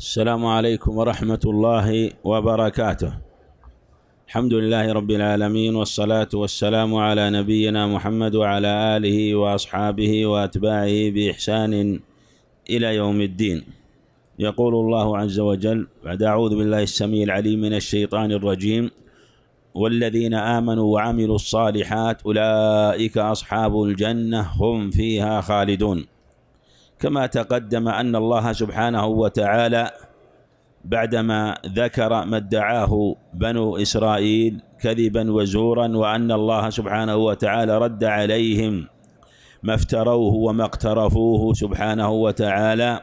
السلام عليكم ورحمة الله وبركاته الحمد لله رب العالمين والصلاة والسلام على نبينا محمد وعلى آله وأصحابه وأتباعه بإحسان إلى يوم الدين يقول الله عز وجل بعد أعوذ بالله السميع العليم من الشيطان الرجيم والذين آمنوا وعملوا الصالحات أولئك أصحاب الجنة هم فيها خالدون كما تقدم أن الله سبحانه وتعالى بعدما ذكر ما ادعاه بنو إسرائيل كذبا وزورا وأن الله سبحانه وتعالى رد عليهم ما افتروه وما اقترفوه سبحانه وتعالى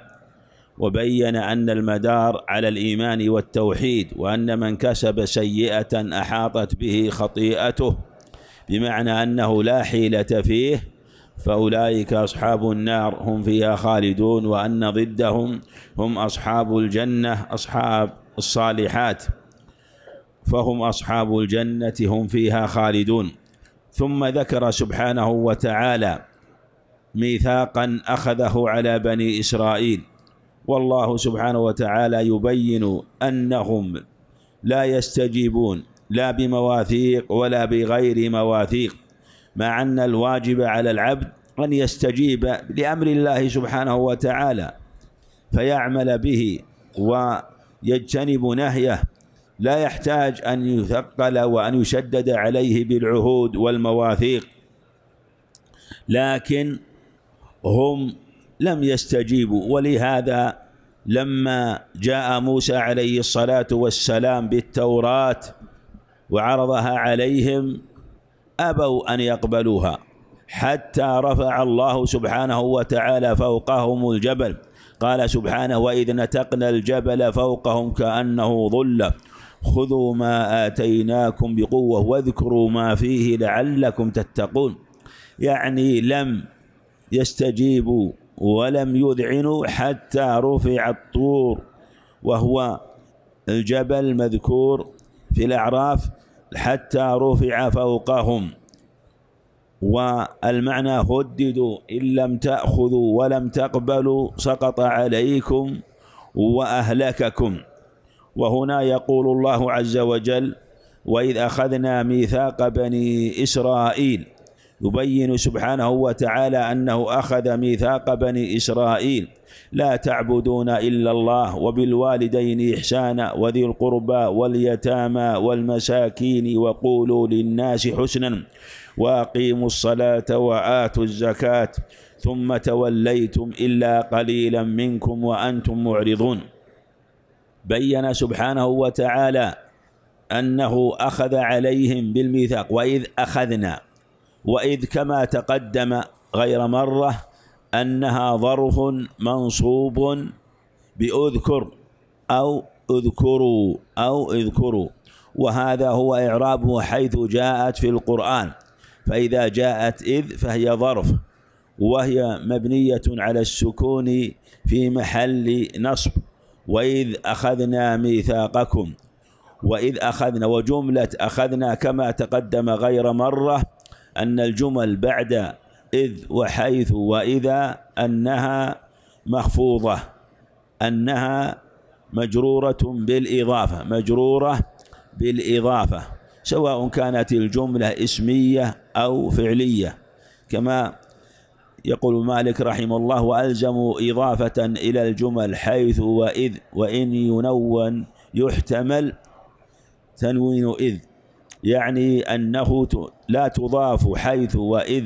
وبين أن المدار على الإيمان والتوحيد وأن من كسب سيئة أحاطت به خطيئته بمعنى أنه لا حيلة فيه فأولئك أصحاب النار هم فيها خالدون وأن ضدهم هم أصحاب الجنة أصحاب الصالحات فهم أصحاب الجنة هم فيها خالدون ثم ذكر سبحانه وتعالى ميثاقا أخذه على بني إسرائيل والله سبحانه وتعالى يبين أنهم لا يستجيبون لا بمواثيق ولا بغير مواثيق مع أن الواجب على العبد أن يستجيب لأمر الله سبحانه وتعالى فيعمل به ويجتنب نهيه لا يحتاج أن يثقل وأن يشدد عليه بالعهود والمواثيق لكن هم لم يستجيبوا ولهذا لما جاء موسى عليه الصلاة والسلام بالتوراة وعرضها عليهم أبوا أن يقبلوها حتى رفع الله سبحانه وتعالى فوقهم الجبل قال سبحانه وإذ نتقنا الجبل فوقهم كأنه ظلة خذوا ما آتيناكم بقوة واذكروا ما فيه لعلكم تتقون يعني لم يستجيبوا ولم يذعنوا حتى رفع الطور وهو الجبل المذكور في الأعراف حتى رفع فوقهم والمعنى هددوا إن لم تأخذوا ولم تقبلوا سقط عليكم وأهلككم وهنا يقول الله عز وجل وإذ أخذنا ميثاق بني إسرائيل يبين سبحانه وتعالى أنه أخذ ميثاق بني إسرائيل لا تعبدون إلا الله وبالوالدين إحسانا وذي القربى واليتامى والمساكين وقولوا للناس حسنا واقيموا الصلاه واتوا الزكاه ثم توليتم الا قليلا منكم وانتم معرضون بين سبحانه وتعالى انه اخذ عليهم بالميثاق واذ اخذنا واذ كما تقدم غير مره انها ظرف منصوب باذكر او اذكروا او اذكروا وهذا هو إعرابه حيث جاءت في القرآن فإذا جاءت إذ فهي ظرف وهي مبنية على السكون في محل نصب وإذ أخذنا ميثاقكم وإذ أخذنا وجملة أخذنا كما تقدم غير مرة أن الجمل بعد إذ وحيث وإذا أنها مخفوضة أنها مجرورة بالإضافة مجرورة بالإضافة سواء كانت الجملة اسمية أو فعلية كما يقول مالك رحمه الله وألزم إضافة إلى الجمل حيث وإذ وإن ينون يحتمل تنوين إذ يعني أنه لا تضاف حيث وإذ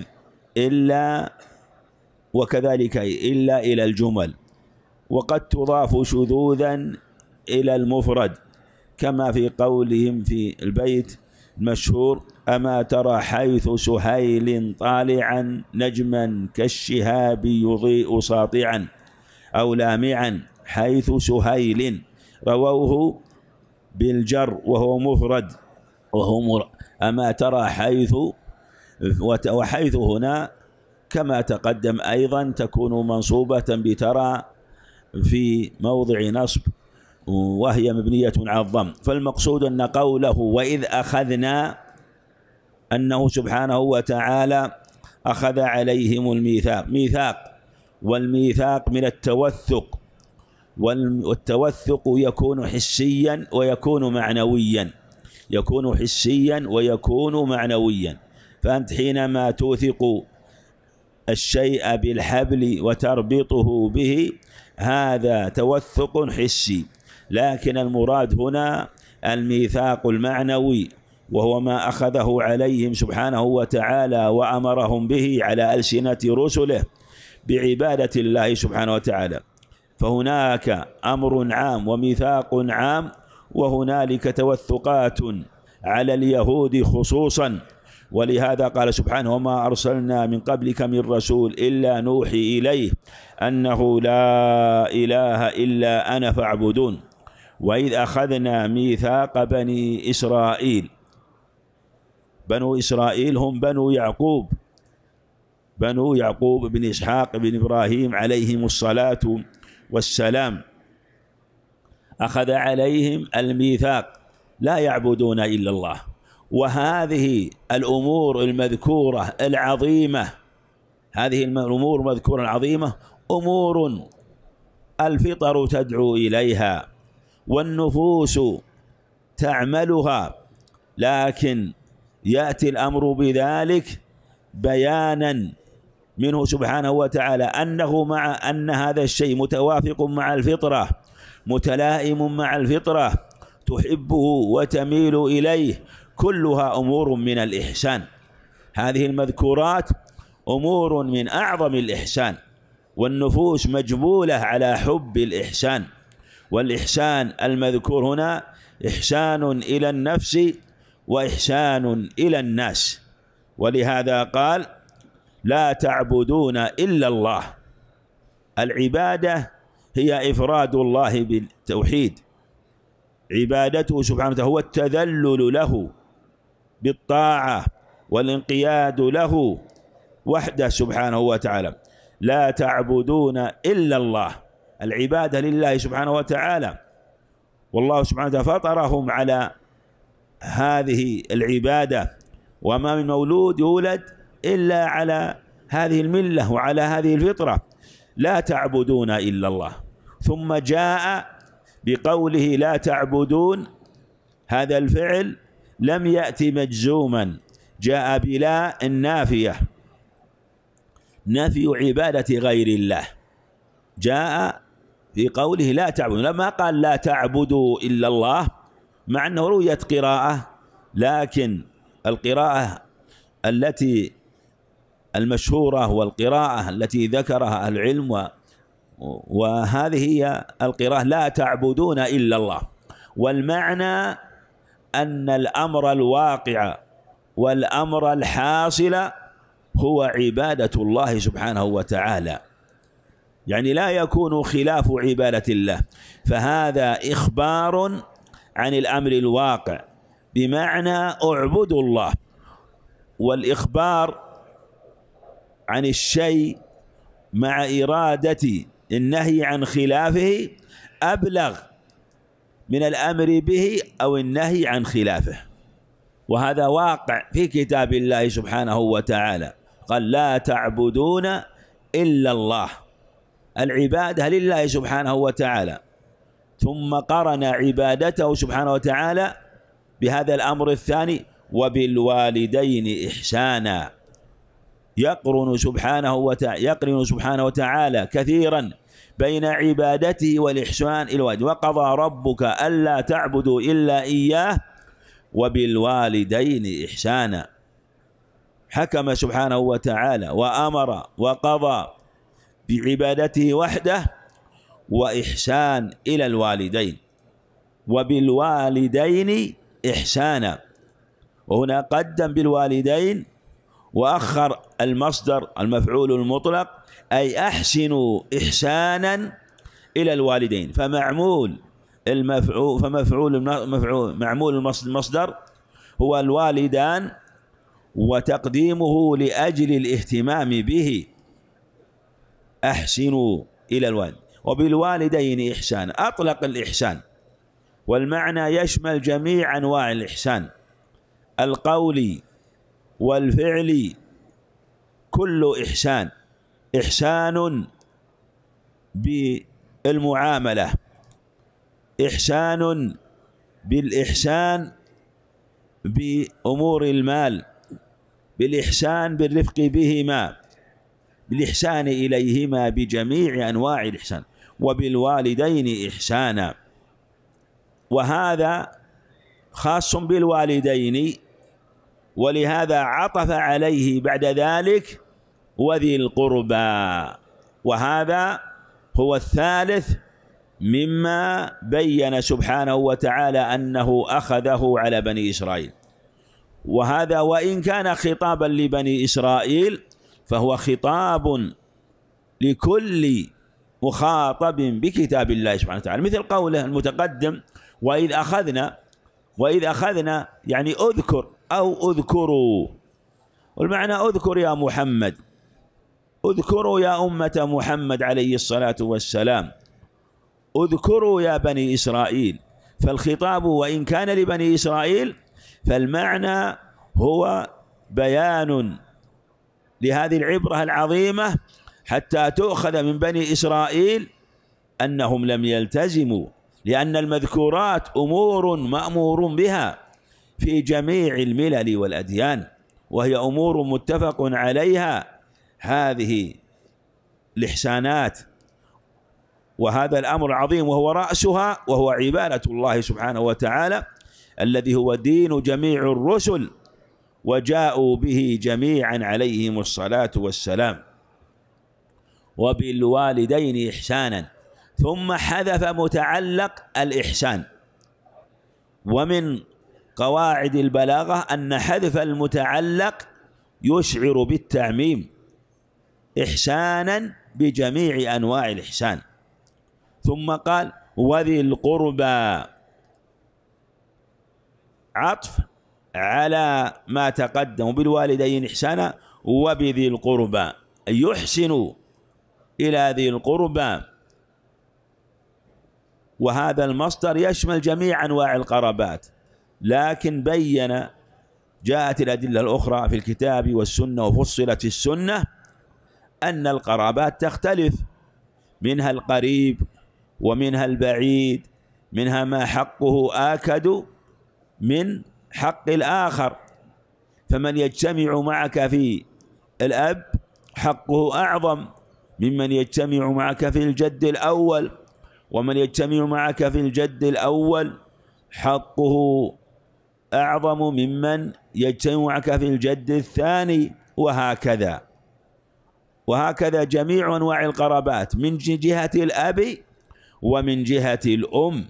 إلا وكذلك إلا إلى الجمل وقد تضاف شذوذا إلى المفرد كما في قولهم في البيت المشهور أما ترى حيث سهيل طالعا نجما كالشهاب يضيء ساطعا أو لامعا حيث سهيل رووه بالجر وهو مفرد وهو مر أما ترى حيث وحيث هنا كما تقدم أيضا تكون منصوبة بترى في موضع نصب وهي مبنية على الضم فالمقصود أن قوله وإذ أخذنا أنه سبحانه وتعالى أخذ عليهم الميثاق ميثاق والميثاق من التوثق والتوثق يكون حسيا ويكون معنويا يكون حسيا ويكون معنويا فأنت حينما توثق الشيء بالحبل وتربطه به هذا توثق حسي لكن المراد هنا الميثاق المعنوي وهو ما أخذه عليهم سبحانه وتعالى وأمرهم به على ألسنة رسله بعبادة الله سبحانه وتعالى فهناك أمر عام وميثاق عام وهنالك توثقات على اليهود خصوصا ولهذا قال سبحانه وما أرسلنا من قبلك من رسول إلا نوحي إليه أنه لا إله إلا أنا فاعبدون وإذ أخذنا ميثاق بني إسرائيل بنو إسرائيل هم بنو يعقوب بنو يعقوب بن إسحاق بن إبراهيم عليهم الصلاة والسلام أخذ عليهم الميثاق لا يعبدون إلا الله وهذه الأمور المذكورة العظيمة هذه الأمور المذكورة العظيمة أمور الفطر تدعو إليها والنفوس تعملها لكن يأتي الأمر بذلك بيانا منه سبحانه وتعالى أنه مع أن هذا الشيء متوافق مع الفطرة متلائم مع الفطرة تحبه وتميل إليه كلها أمور من الإحسان هذه المذكورات أمور من أعظم الإحسان والنفوس مجبولة على حب الإحسان والإحسان المذكور هنا إحسان إلى النفس وإحسان إلى الناس ولهذا قال لا تعبدون إلا الله العبادة هي إفراد الله بالتوحيد عبادته سبحانه وتعالى هو التذلل له بالطاعة والانقياد له وحده سبحانه وتعالى لا تعبدون إلا الله العبادة لله سبحانه وتعالى والله سبحانه وتعالى فطرهم على هذه العبادة وما من مولود يولد إلا على هذه الملة وعلى هذه الفطرة لا تعبدون إلا الله ثم جاء بقوله لا تعبدون هذا الفعل لم يأتي مجزوما جاء بلا النافية نفي عبادة غير الله جاء في قوله لا تعبدوا لما قال لا تعبدوا إلا الله مع أنه رويت قراءة لكن القراءة التي المشهورة والقراءة التي ذكرها العلم وهذه هي القراءة لا تعبدون إلا الله والمعنى أن الأمر الواقع والأمر الحاصل هو عبادة الله سبحانه وتعالى يعني لا يكون خلاف عبادة الله فهذا إخبار عن الأمر الواقع بمعنى اعبدوا الله والإخبار عن الشيء مع إرادة النهي عن خلافه أبلغ من الأمر به أو النهي عن خلافه وهذا واقع في كتاب الله سبحانه وتعالى قال لا تعبدون إلا الله العبادة لله سبحانه وتعالى ثم قرن عبادته سبحانه وتعالى بهذا الأمر الثاني وبالوالدين إحسانا يقرن سبحانه وتعالى يقرن سبحانه وتعالى كثيرا بين عبادته والإحسان إلى الوالد وقضى ربك ألا تعبدوا إلا إياه وبالوالدين إحسانا حكم سبحانه وتعالى وأمر وقضى بعبادته وحده وإحسان إلى الوالدين وبالوالدين إحسانا وهنا قدم بالوالدين وأخر المصدر المفعول المطلق أي أحسنوا إحسانا إلى الوالدين فمعمول المفعول فمفعول المفعول معمول المصدر هو الوالدان وتقديمه لأجل الاهتمام به أحسنوا إلى الوالد وبالوالدين إحسان أطلق الإحسان والمعنى يشمل جميع أنواع الإحسان القولي والفعلي كل إحسان إحسان بالمعاملة إحسان بالإحسان بأمور المال بالإحسان بالرفق بهما بالإحسان إليهما بجميع أنواع الإحسان وبالوالدين إحسانا وهذا خاص بالوالدين ولهذا عطف عليه بعد ذلك وذي القربى وهذا هو الثالث مما بين سبحانه وتعالى أنه أخذه على بني إسرائيل وهذا وإن كان خطابا لبني إسرائيل فهو خطاب لكل مخاطب بكتاب الله سبحانه وتعالى مثل قوله المتقدم وإذ أخذنا وإذ أخذنا يعني أذكر أو أذكروا والمعنى أذكر يا محمد اذكروا يا أمة محمد عليه الصلاة والسلام اذكروا يا بني إسرائيل فالخطاب وإن كان لبني إسرائيل فالمعنى هو بيان لهذه العبرة العظيمة حتى تؤخذ من بني إسرائيل أنهم لم يلتزموا لأن المذكورات أمور مأمور بها في جميع الملل والأديان وهي أمور متفق عليها هذه الإحسانات وهذا الأمر العظيم وهو رأسها وهو عبادة الله سبحانه وتعالى الذي هو دين جميع الرسل وجاءوا به جميعا عليهم الصلاة والسلام وبالوالدين إحسانا ثم حذف متعلق الإحسان ومن قواعد البلاغة أن حذف المتعلق يشعر بالتعميم إحسانا بجميع أنواع الإحسان ثم قال وذي القربى عطف على ما تقدم بالوالدين إحسانا وبذي القربى يحسن إلى ذي القربى وهذا المصدر يشمل جميع أنواع القرابات لكن بين جاءت الأدلة الأخرى في الكتاب والسنة وفصلت السنة أن القرابات تختلف منها القريب ومنها البعيد منها ما حقه آكد من حق الآخر فمن يجتمع معك في الأب حقه أعظم ممن يجتمع معك في الجد الأول ومن يجتمع معك في الجد الأول حقه أعظم ممن يجتمع معك في الجد الثاني وهكذا وهكذا جميع أنواع القرابات من جهة الأب ومن جهة الأم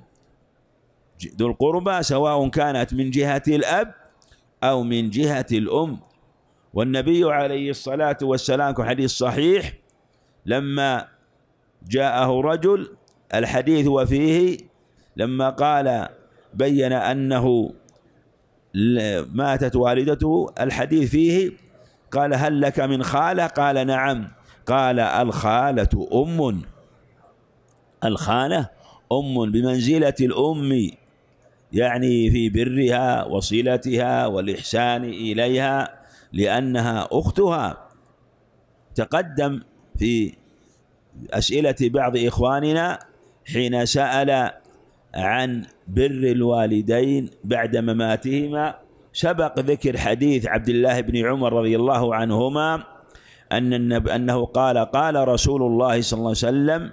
ذو القربى سواء كانت من جهة الأب أو من جهة الأم والنبي عليه الصلاة والسلام حديث صحيح لما جاءه رجل الحديث وفيه لما قال بين أنه ماتت والدته الحديث فيه قال هل لك من خالة قال نعم قال الخالة أم الخالة أم بمنزلة الأم يعني في برها وصلتها والإحسان إليها لأنها أختها تقدم في أسئلة بعض إخواننا حين سأل عن بر الوالدين بعد مماتهما سبق ذكر حديث عبد الله بن عمر رضي الله عنهما أن أنه قال قال رسول الله صلى الله عليه وسلم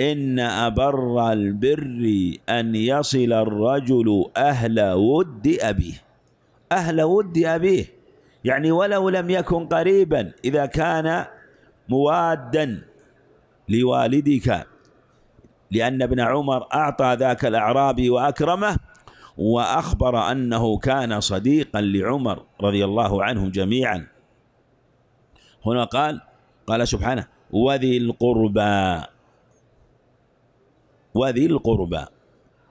إن أبر البر أن يصل الرجل أهل ود أبيه أهل ود أبيه يعني ولو لم يكن قريبا إذا كان موادا لوالدك لأن ابن عمر أعطى ذاك الأعرابي وأكرمه وأخبر أنه كان صديقا لعمر رضي الله عنهم جميعا هنا قال قال سبحانه وذي القربى وذي القربى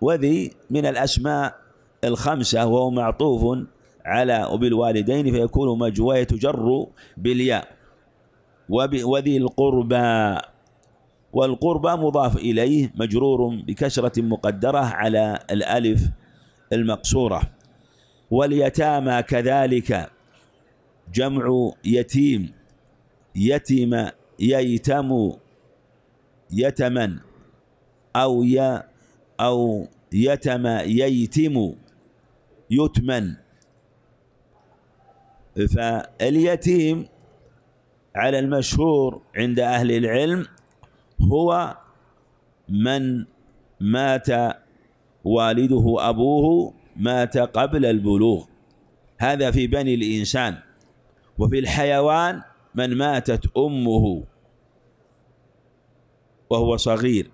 وذي من الأسماء الخمسة وهو معطوف على وبالوالدين فيكون مجواه تجر بالياء وذي القربى والقربى مضاف إليه مجرور بكسرة مقدرة على الألف المقصورة واليتامى كذلك جمع يتيم يتم ييتم يتمن أو ي أو يتم ييتم يتمن فاليتيم على المشهور عند أهل العلم هو من مات والده أبوه مات قبل البلوغ هذا في بني الإنسان وفي الحيوان من ماتت أمه وهو صغير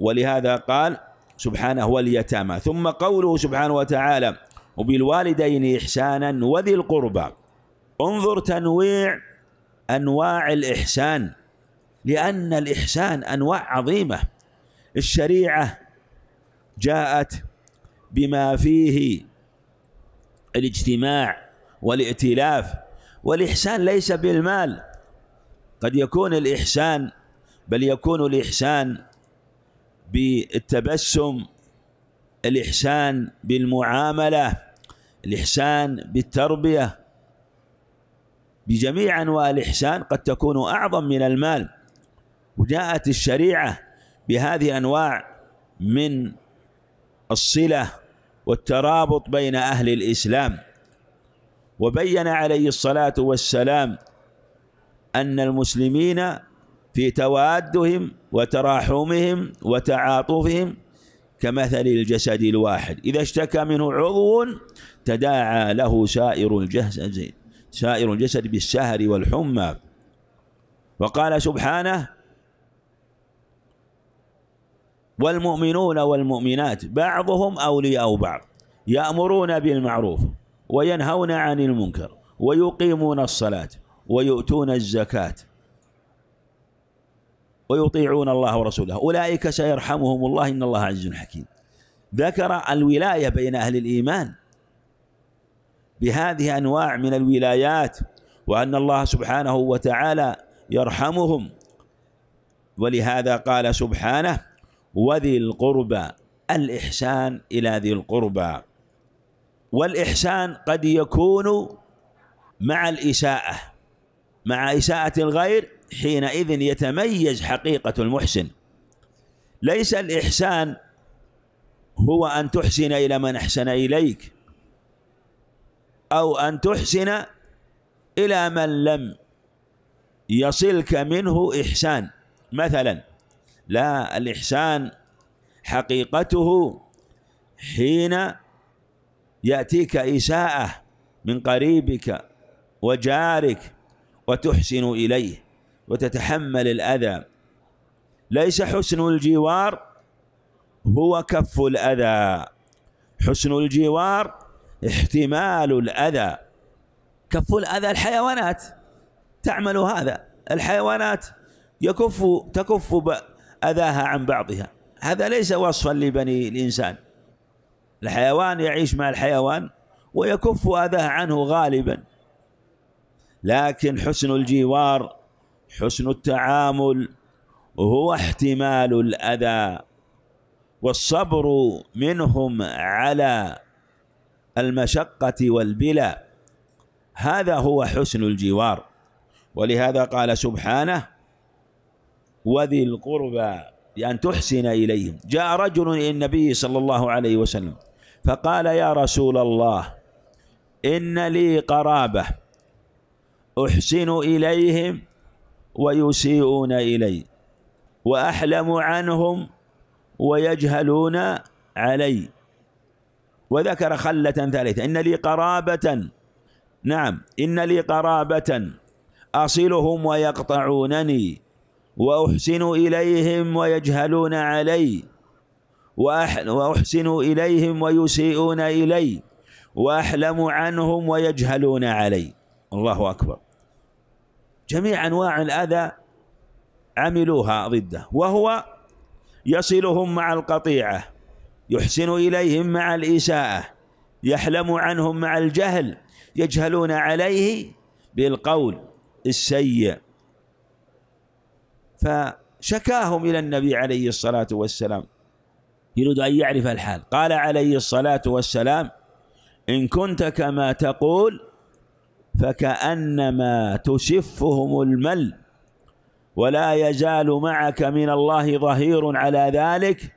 ولهذا قال سبحانه واليتامى ثم قوله سبحانه وتعالى وبالوالدين إحسانا وذي القربى انظر تنويع أنواع الإحسان لأن الإحسان أنواع عظيمة الشريعة جاءت بما فيه الاجتماع والائتلاف والإحسان ليس بالمال قد يكون الإحسان بل يكون الإحسان بالتبسم الإحسان بالمعاملة الإحسان بالتربية بجميع أنواع الإحسان قد تكون أعظم من المال وجاءت الشريعة بهذه أنواع من الصلة والترابط بين أهل الإسلام وبين عليه الصلاة والسلام أن المسلمين في توادهم وتراحمهم وتعاطفهم كمثل الجسد الواحد إذا اشتكى منه عضو تداعى له سائر الجسد سائر الجسد بالسهر والحمى وقال سبحانه والمؤمنون والمؤمنات بعضهم أولياء بعض يأمرون بالمعروف وينهون عن المنكر ويقيمون الصلاة ويؤتون الزكاة ويطيعون الله ورسوله أولئك سيرحمهم الله إن الله عز حكيم ذكر الولاية بين أهل الإيمان بهذه أنواع من الولايات وأن الله سبحانه وتعالى يرحمهم ولهذا قال سبحانه وذي القربى الإحسان إلى ذي القربى والإحسان قد يكون مع الإساءة مع إساءة الغير حينئذ يتميز حقيقة المحسن ليس الإحسان هو أن تحسن إلى من أحسن إليك أو أن تحسن إلى من لم يصلك منه إحسان مثلا لا الإحسان حقيقته حين يأتيك إساءة من قريبك وجارك وتحسن إليه وتتحمل الأذى ليس حسن الجوار هو كف الأذى حسن الجوار احتمال الأذى كف الأذى الحيوانات تعمل هذا الحيوانات يكف تكف أذاها عن بعضها هذا ليس وصفا لبني الإنسان الحيوان يعيش مع الحيوان ويكف أذاه عنه غالبا لكن حسن الجوار حسن التعامل هو احتمال الأذى والصبر منهم على المشقة والبلا هذا هو حسن الجوار ولهذا قال سبحانه وذي القربى بأن تحسن إليهم جاء رجل إلى النبي صلى الله عليه وسلم فقال يا رسول الله إن لي قرابة أحسن إليهم ويسيئون إلي وأحلم عنهم ويجهلون علي وذكر خلة ثالثة إن لي قرابة نعم إن لي قرابة أصلهم ويقطعونني وأحسن إليهم ويجهلون علي وأحسن إليهم ويسيئون إلي وأحلم عنهم ويجهلون علي الله أكبر جميع أنواع الأذى عملوها ضده وهو يصلهم مع القطيعة يحسن إليهم مع الإساءة يحلم عنهم مع الجهل يجهلون عليه بالقول السيء فشكاهم إلى النبي عليه الصلاة والسلام يريد أن يعرف الحال قال عليه الصلاة والسلام إن كنت كما تقول فكأنما تشفهم المل ولا يزال معك من الله ظهير على ذلك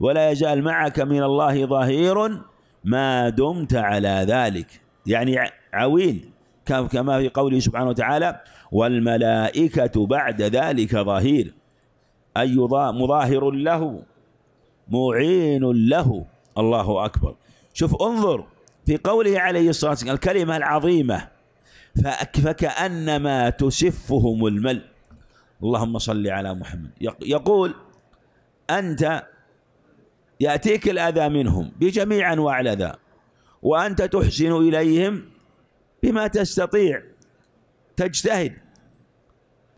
ولا يزال معك من الله ظهير ما دمت على ذلك يعني عويل كما في قوله سبحانه وتعالى والملائكة بعد ذلك ظهير أي مظاهر له معين له الله أكبر شوف انظر في قوله عليه الصلاة والسلام الكلمة العظيمة فكأنما تسفهم المل اللهم صل على محمد يقول أنت يأتيك الأذى منهم بجميع أنواع الأذى وأنت تحسن إليهم بما تستطيع تجتهد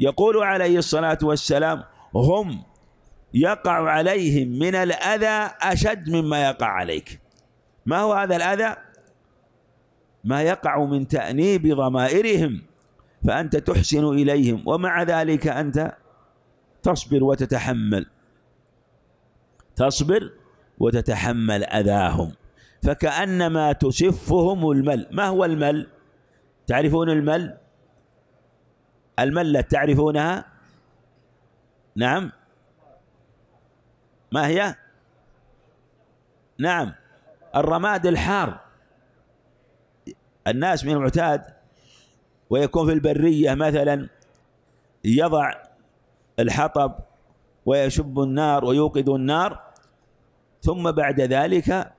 يقول عليه الصلاة والسلام هم يقع عليهم من الأذى أشد مما يقع عليك ما هو هذا الأذى؟ ما يقع من تأنيب ضمائرهم فأنت تحسن إليهم ومع ذلك أنت تصبر وتتحمل تصبر وتتحمل أذاهم فكأنما تشفهم المل ما هو المل؟ تعرفون المل؟ الملة تعرفونها؟ نعم ما هي؟ نعم الرماد الحار الناس من المعتاد ويكون في البرية مثلا يضع الحطب ويشب النار ويوقد النار ثم بعد ذلك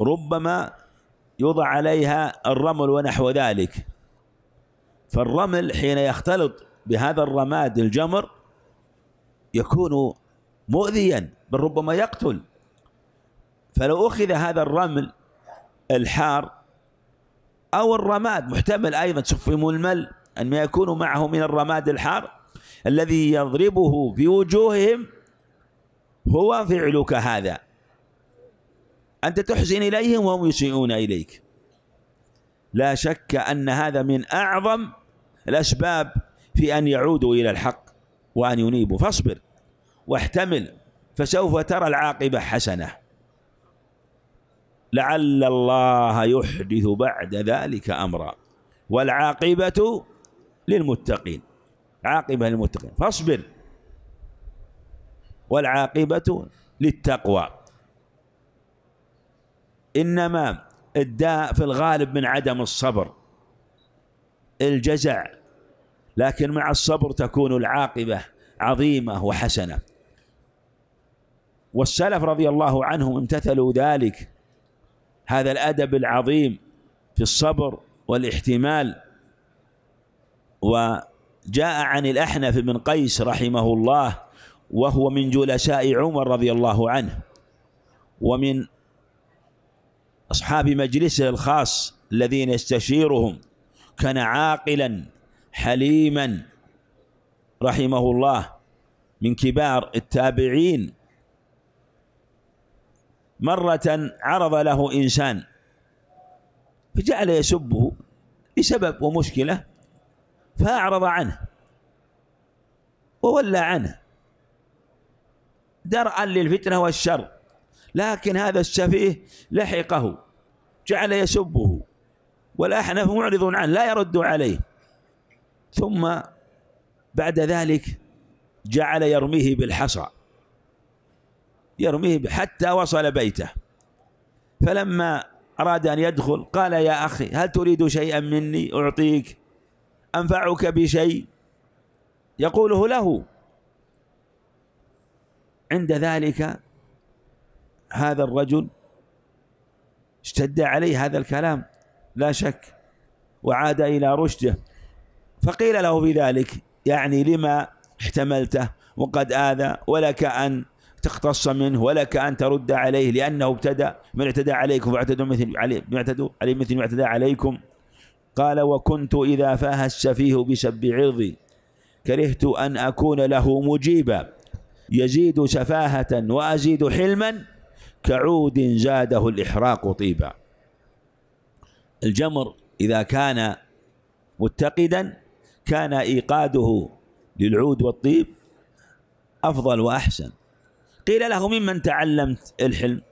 ربما يوضع عليها الرمل ونحو ذلك فالرمل حين يختلط بهذا الرماد الجمر يكون مؤذيا بل ربما يقتل فلو أخذ هذا الرمل الحار أو الرماد محتمل أيضا تشوف في ململ أن ما يكون معه من الرماد الحار الذي يضربه في وجوههم هو فعلك هذا أنت تحزن إليهم وهم يسيئون إليك لا شك أن هذا من أعظم الأسباب في أن يعودوا إلى الحق وأن ينيبوا فاصبر واحتمل فسوف ترى العاقبة حسنة لعل الله يحدث بعد ذلك أمرا والعاقبة للمتقين عاقبة للمتقين فاصبر والعاقبة للتقوى إنما الداء في الغالب من عدم الصبر الجزع لكن مع الصبر تكون العاقبة عظيمة وحسنة والسلف رضي الله عنهم امتثلوا ذلك هذا الأدب العظيم في الصبر والاحتمال وجاء عن الأحنف بن قيس رحمه الله وهو من جلساء عمر رضي الله عنه ومن أصحاب مجلسه الخاص الذين يستشيرهم كان عاقلا حليما رحمه الله من كبار التابعين مرة عرض له إنسان فجعل يسبه لسبب ومشكلة فأعرض عنه وولى عنه درءا للفتنة والشر لكن هذا السفيه لحقه جعل يسبه والأحنف معرض عنه لا يرد عليه ثم بعد ذلك جعل يرميه بالحصى يرميه حتى وصل بيته فلما أراد أن يدخل قال يا أخي هل تريد شيئا مني أعطيك أنفعك بشيء يقوله له عند ذلك هذا الرجل اشتد عليه هذا الكلام لا شك وعاد إلى رشده فقيل له في ذلك يعني لما احتملته وقد آذى ولك أن تختص منه ولك أن ترد عليه لأنه ابتدأ من اعتدى عليكم فاعتدوا مثل علي اعتدوا عليه مثل ما اعتدى عليكم قال وكنت إذا فاه السفيه بسب عرضي كرهت أن أكون له مجيبا يزيد سفاهة وأزيد حلما كعود زاده الإحراق طيبا الجمر إذا كان متقدا كان إيقاده للعود والطيب أفضل وأحسن قيل له ممن تعلمت الحلم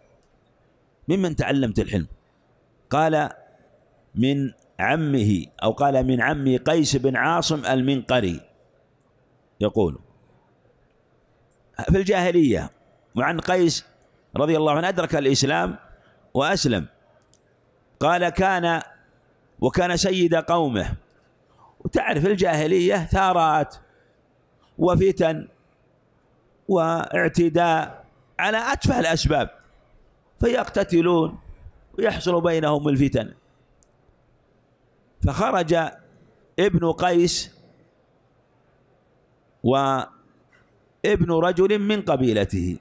ممن تعلمت الحلم قال من عمه أو قال من عمي قيس بن عاصم المنقري يقول في الجاهلية وعن قيس رضي الله عنه أدرك الإسلام وأسلم قال كان وكان سيد قومه وتعرف الجاهلية ثارات وفتن واعتداء على أتفه الأسباب فيقتتلون ويحصل بينهم الفتن فخرج ابن قيس وابن رجل من قبيلته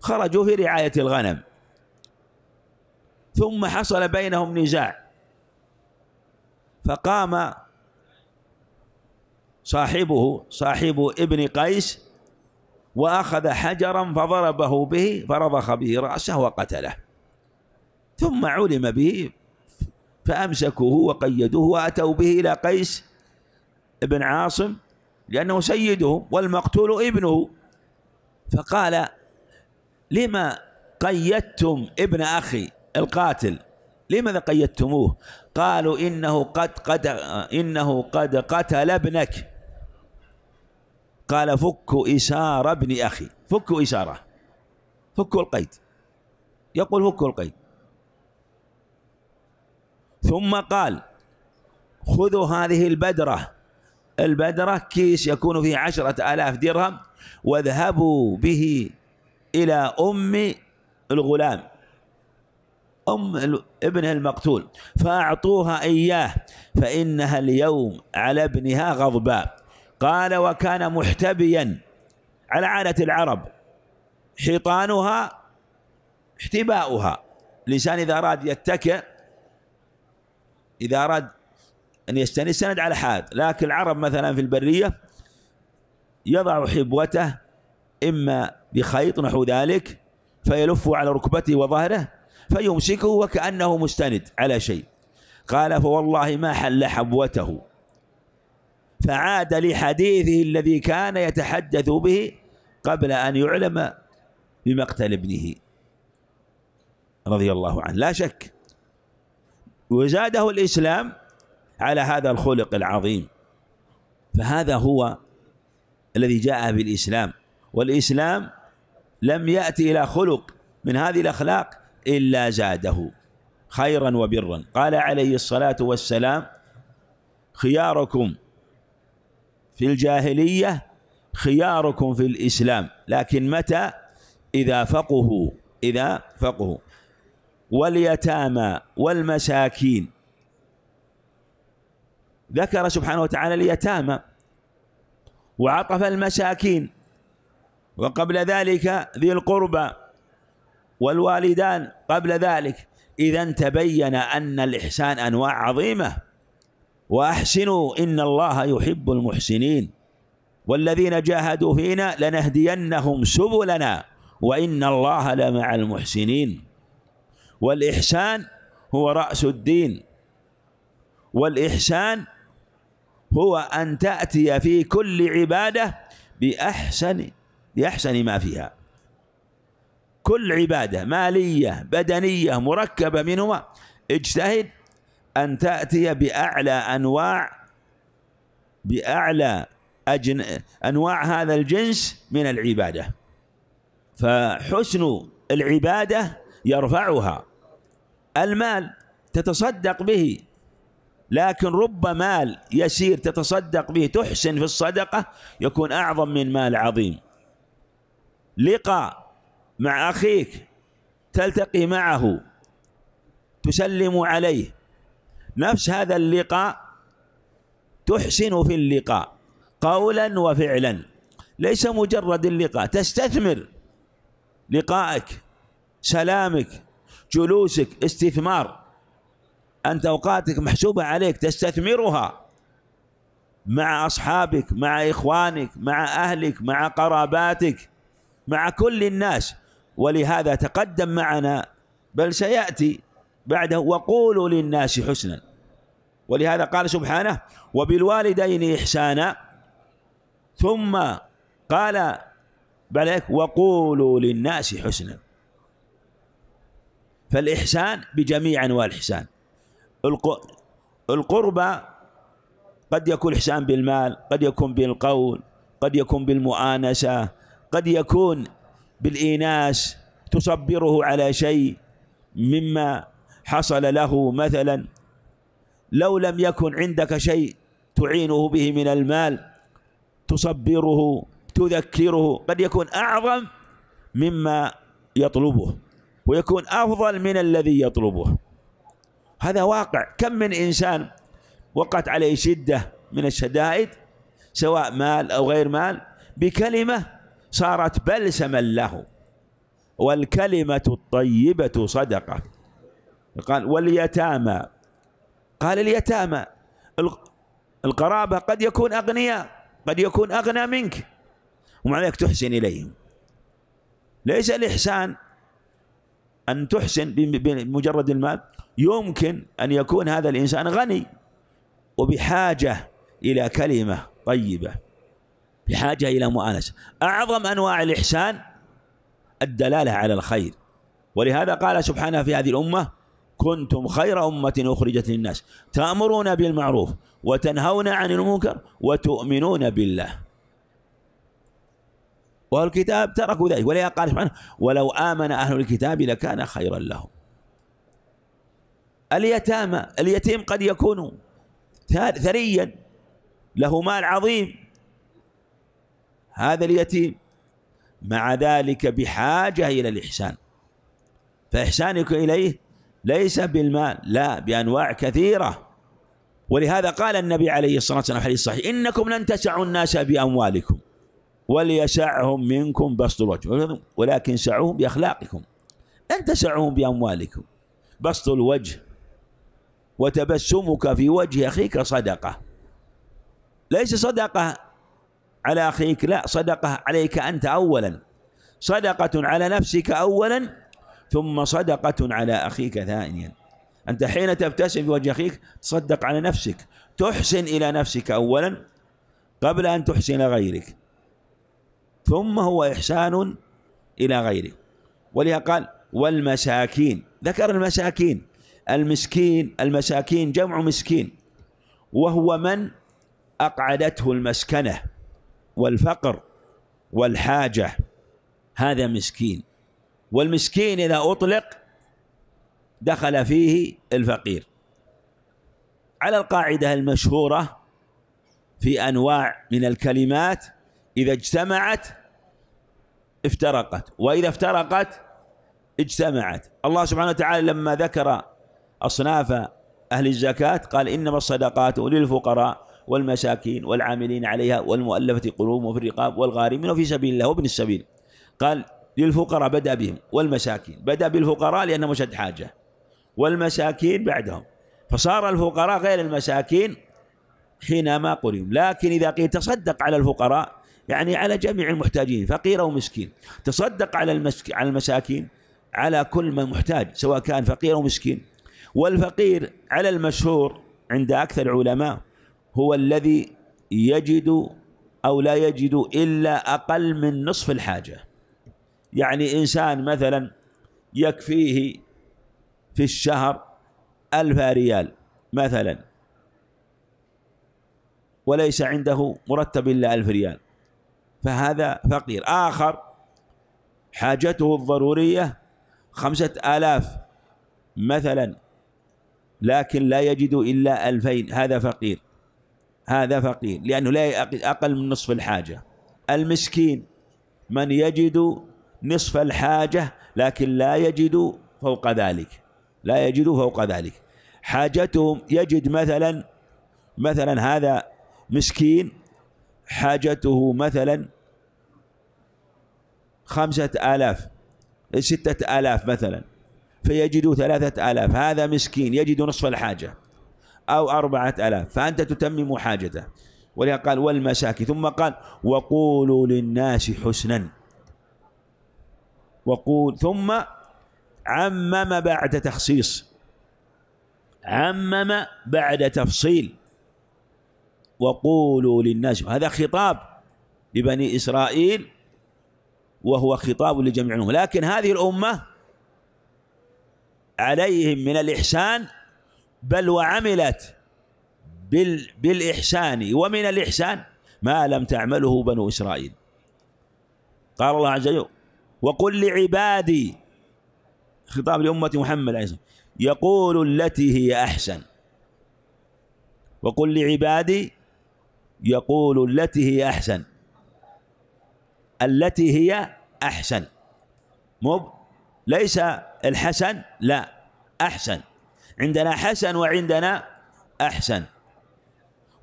خرجوا في رعاية الغنم ثم حصل بينهم نزاع فقام صاحبه صاحب ابن قيس وأخذ حجرا فضربه به فرضخ به رأسه وقتله ثم علم به فأمسكوه وقيدوه وأتوا به إلى قيس بن عاصم لأنه سيدهم والمقتول ابنه فقال لما قيدتم ابن أخي القاتل لماذا قيدتموه قالوا إنه قد قد إنه قد قتل ابنك قال فك إشارة ابن أخي فك إشارة فك القيد يقول فك القيد ثم قال خذوا هذه البدرة البدرة كيس يكون فيه عشرة آلاف درهم واذهبوا به إلى أم الغلام أم ابنها المقتول فأعطوها إياه فإنها اليوم على ابنها غضبان قال وكان محتبيا على عادة العرب حيطانها احتباؤها الإنسان إذا أراد يتكئ إذا أراد أن يستند سند على حاد لكن العرب مثلا في البرية يضع حبوته إما بخيط نحو ذلك فيلف على ركبته وظهره فيمسكه وكأنه مستند على شيء قال فوالله ما حل حبوته فعاد لحديثه الذي كان يتحدث به قبل أن يعلم بمقتل ابنه رضي الله عنه لا شك وزاده الإسلام على هذا الخلق العظيم فهذا هو الذي جاء بالإسلام والإسلام لم يأتي إلى خلق من هذه الأخلاق إلا زاده خيرا وبرا قال عليه الصلاة والسلام خياركم في الجاهلية خياركم في الإسلام لكن متى إذا فقهوا إذا فقهوا واليتامى والمساكين ذكر سبحانه وتعالى اليتامى وعطف المساكين وقبل ذلك ذي القربى والوالدان قبل ذلك إذا تبين أن الإحسان أنواع عظيمة وأحسنوا إن الله يحب المحسنين والذين جاهدوا فينا لنهدينهم سبلنا وإن الله لمع المحسنين والإحسان هو رأس الدين والإحسان هو أن تأتي في كل عبادة بأحسن بأحسن ما فيها كل عبادة مالية بدنية مركبة منهما اجتهد أن تأتي بأعلى أنواع بأعلى أجن أنواع هذا الجنس من العبادة فحسن العبادة يرفعها المال تتصدق به لكن رب مال يسير تتصدق به تحسن في الصدقة يكون أعظم من مال عظيم لقاء مع أخيك تلتقي معه تسلم عليه نفس هذا اللقاء تحسن في اللقاء قولا وفعلا ليس مجرد اللقاء تستثمر لقائك سلامك جلوسك استثمار أنت أوقاتك محسوبة عليك تستثمرها مع أصحابك مع إخوانك مع أهلك مع قراباتك مع كل الناس ولهذا تقدم معنا بل سيأتي بعده وقولوا للناس حسنا ولهذا قال سبحانه وبالوالدين إحسانا ثم قال بلك وقولوا للناس حسنا فالإحسان بجميع أنواع الإحسان القربى قد يكون إحسان بالمال قد يكون بالقول قد يكون بالمؤانسة قد يكون بالإيناس تصبره على شيء مما حصل له مثلا لو لم يكن عندك شيء تعينه به من المال تصبره تذكره قد يكون أعظم مما يطلبه ويكون أفضل من الذي يطلبه هذا واقع كم من إنسان وقعت عليه شدة من الشدائد سواء مال أو غير مال بكلمة صارت بلسما له والكلمة الطيبة صدقة قال واليتامى قال اليتامى القرابة قد يكون أغنياء قد يكون أغنى منك ومع ذلك تحسن إليهم ليس الإحسان أن تحسن بمجرد المال يمكن أن يكون هذا الإنسان غني وبحاجة إلى كلمة طيبة بحاجة إلى مؤانسة أعظم أنواع الإحسان الدلالة على الخير ولهذا قال سبحانه في هذه الأمة كنتم خير أمة أخرجت للناس تأمرون بالمعروف وتنهون عن المنكر وتؤمنون بالله والكتاب تركوا ذلك ولا قال سبحانه ولو آمن أهل الكتاب لكان خيرا لهم اليتامى اليتيم قد يكون ثريا له مال عظيم هذا اليتيم مع ذلك بحاجة إلى الإحسان فإحسانك إليه ليس بالمال لا بأنواع كثيرة ولهذا قال النبي عليه الصلاة والسلام في الحديث الصحيح إنكم لن تسعوا الناس بأموالكم وليسعهم منكم بسط الوجه ولكن سعوهم بأخلاقكم لن تسعهم بأموالكم بسط الوجه وتبسمك في وجه أخيك صدقة ليس صدقة على أخيك لا صدقة عليك أنت أولا صدقة على نفسك أولا ثم صدقة على أخيك ثانيا أنت حين تبتسم في وجه أخيك تصدق على نفسك تحسن إلى نفسك أولا قبل أن تحسن غيرك ثم هو إحسان إلى غيره ولهذا قال والمساكين ذكر المساكين المسكين المساكين جمع مسكين وهو من أقعدته المسكنة والفقر والحاجة هذا مسكين والمسكين إذا أطلق دخل فيه الفقير على القاعدة المشهورة في أنواع من الكلمات إذا اجتمعت افترقت وإذا افترقت اجتمعت الله سبحانه وتعالى لما ذكر أصناف أهل الزكاة قال إنما الصدقات للفقراء والمساكين والعاملين عليها والمؤلفة قلوبهم وفي الرقاب والغارمين وفي سبيل الله وابن السبيل قال للفقراء بدأ بهم والمساكين بدأ بالفقراء لأنهم أشد حاجة والمساكين بعدهم فصار الفقراء غير المساكين حينما قرئوا لكن إذا قيل تصدق على الفقراء يعني على جميع المحتاجين فقير أو مسكين تصدق على المسك... على المساكين على كل من محتاج سواء كان فقير أو مسكين والفقير على المشهور عند أكثر العلماء هو الذي يجد أو لا يجد إلا أقل من نصف الحاجة يعني إنسان مثلا يكفيه في الشهر ألف ريال مثلا وليس عنده مرتب إلا ألف ريال فهذا فقير آخر حاجته الضرورية خمسة آلاف مثلا لكن لا يجد إلا ألفين هذا فقير هذا فقير لأنه لا أقل من نصف الحاجة المسكين من يجد نصف الحاجة لكن لا يجد فوق ذلك لا يجد فوق ذلك حاجتهم يجد مثلا مثلا هذا مسكين حاجته مثلا خمسة آلاف ستة آلاف مثلا فيجد ثلاثة آلاف هذا مسكين يجد نصف الحاجة أو أربعة آلاف فأنت تتمم حاجته ولهذا قال والمساكين ثم قال وقولوا للناس حسنا وقول ثم عمم بعد تخصيص عمم بعد تفصيل وقولوا للناس هذا خطاب لبني إسرائيل وهو خطاب لجميع الأمة لكن هذه الأمة عليهم من الإحسان بل وعملت بال بالإحسان ومن الإحسان ما لم تعمله بنو إسرائيل قال الله عز وجل وقل لعبادي خطاب لأمة محمد عليه الصلاة يقول التي هي أحسن وقل لعبادي يقول التي هي أحسن التي هي أحسن مو ليس الحسن لا أحسن عندنا حسن وعندنا أحسن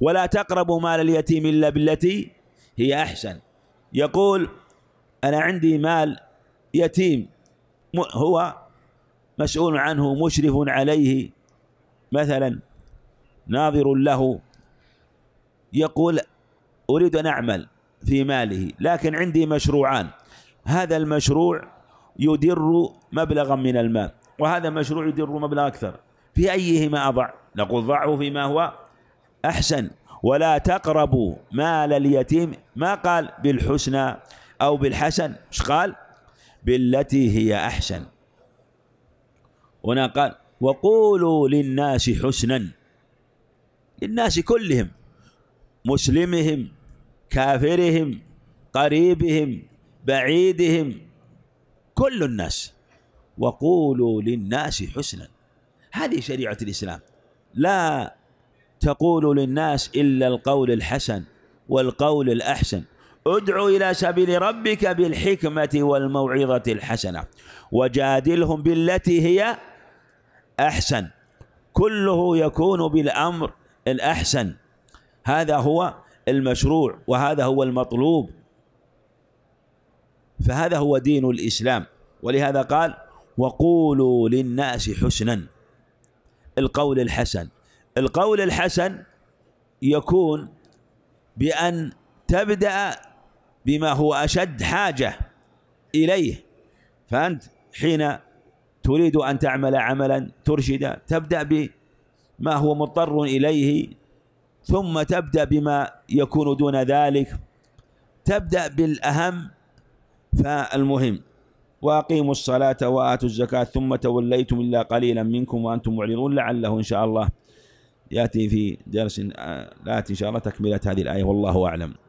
ولا تقربوا مال اليتيم إلا بالتي هي أحسن يقول أنا عندي مال يتيم هو مسؤول عنه مشرف عليه مثلا ناظر له يقول أريد أن أعمل في ماله لكن عندي مشروعان هذا المشروع يدر مبلغا من المال وهذا مشروع يدر مبلغ أكثر في أيهما أضع نقول ضعه فيما هو أحسن ولا تقربوا مال اليتيم ما قال بالحسنى أو بالحسن مش قال بالتي هي أحسن هنا قال وقولوا للناس حسنا للناس كلهم مسلمهم كافرهم قريبهم بعيدهم كل الناس وقولوا للناس حسنا هذه شريعة الإسلام لا تقول للناس إلا القول الحسن والقول الأحسن ادع إلى سبيل ربك بالحكمة والموعظة الحسنة وجادلهم بالتي هي أحسن كله يكون بالأمر الأحسن هذا هو المشروع وهذا هو المطلوب فهذا هو دين الإسلام ولهذا قال وقولوا للناس حسنا القول الحسن القول الحسن يكون بأن تبدأ بما هو أشد حاجة إليه فأنت حين تريد أن تعمل عملا ترشد تبدأ بما هو مضطر إليه ثم تبدأ بما يكون دون ذلك تبدأ بالأهم فالمهم وأقيموا الصلاة وآتوا الزكاة ثم توليتم إلا قليلا منكم وأنتم معرضون لعله إن شاء الله يأتي في درس آه، لا إن شاء الله تكملة هذه الآية والله أعلم